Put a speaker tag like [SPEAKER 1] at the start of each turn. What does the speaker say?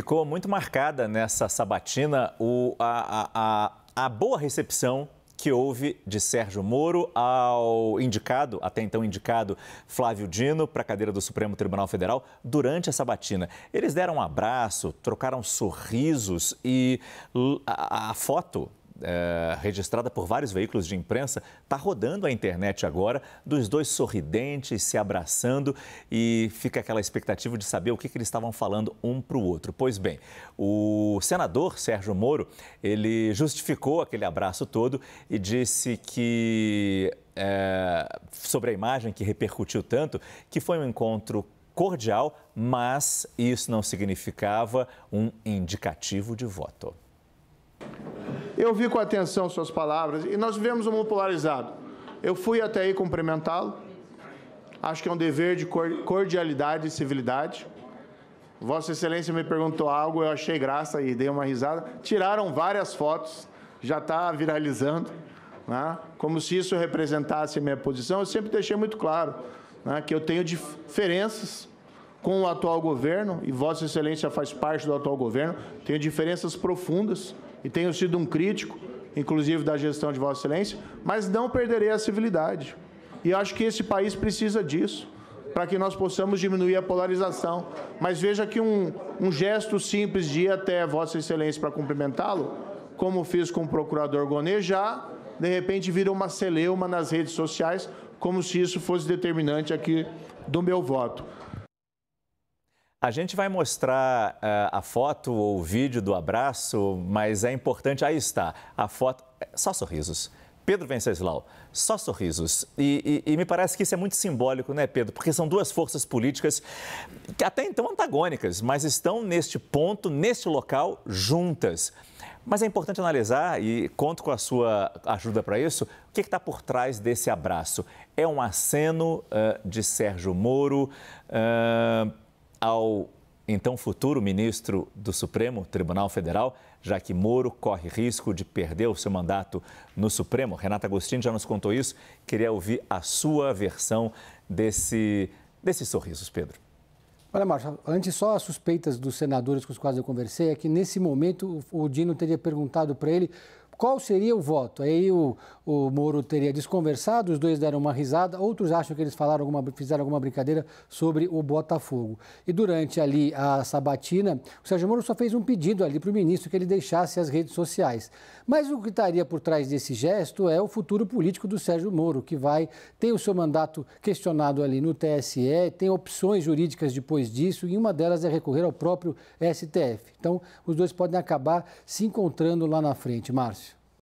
[SPEAKER 1] Ficou muito marcada nessa sabatina o, a, a, a, boa recepção que houve de Sérgio Moro ao indicado, até então indicado, Flávio Dino, para a cadeira do Supremo Tribunal Federal durante a sabatina. Eles deram um abraço, trocaram sorrisos e a, a foto é, registrada por vários veículos de imprensa, está rodando a internet agora, dos dois sorridentes, se abraçando e fica aquela expectativa de saber o que, que eles estavam falando um para o outro. Pois bem, o senador Sérgio Moro, ele justificou aquele abraço todo e disse que. É, sobre a imagem que repercutiu tanto, que foi um encontro cordial, mas isso não significava um indicativo de voto.
[SPEAKER 2] Eu vi com atenção suas palavras e nós vivemos um mundo polarizado. Eu fui até aí cumprimentá-lo. Acho que é um dever de cordialidade e civilidade. Vossa Excelência me perguntou algo, eu achei graça e dei uma risada. Tiraram várias fotos, já está viralizando, né? como se isso representasse a minha posição. Eu sempre deixei muito claro né, que eu tenho diferenças com o atual governo, e Vossa Excelência faz parte do atual governo, tenho diferenças profundas e tenho sido um crítico, inclusive da gestão de Vossa Excelência, mas não perderei a civilidade. E acho que esse país precisa disso, para que nós possamos diminuir a polarização. Mas veja que um, um gesto simples de ir até Vossa Excelência para cumprimentá-lo, como fiz com o procurador Gonê, já de repente vira uma celeuma nas redes sociais, como se isso fosse determinante aqui do meu voto.
[SPEAKER 1] A gente vai mostrar uh, a foto ou o vídeo do abraço, mas é importante, aí está, a foto, eh, só sorrisos. Pedro Venceslau, só sorrisos. E, e, e, me parece que isso é muito simbólico, né, Pedro? Porque são duas forças políticas que até então antagônicas, mas estão neste ponto, neste local, juntas. Mas é importante analisar, e conto com a sua ajuda para isso, o que é está por trás desse abraço. É um aceno uh, de Sérgio Moro. Uh ao então futuro ministro do Supremo Tribunal Federal, já que Moro corre risco de perder o seu mandato no Supremo. Renata Agostinho já nos contou isso. Queria ouvir a sua versão desse, desses sorrisos, Pedro.
[SPEAKER 3] Olha, Marcia, antes só as suspeitas dos senadores com os quais eu conversei é que nesse momento o Dino teria perguntado para ele qual seria o voto. Aí o, o Moro teria desconversado, os dois deram uma risada, outros acham que eles falaram alguma, fizeram alguma brincadeira sobre o Botafogo. E durante ali a sabatina, o Sérgio Moro só fez um pedido ali para o ministro que ele deixasse as redes sociais. Mas o que estaria por trás desse gesto é o futuro político do Sérgio Moro, que vai ter o seu mandato questionado ali no TSE, tem opções jurídicas depois disso, e uma delas é recorrer ao próprio STF. Então, os dois podem acabar se encontrando lá na frente, Márcio.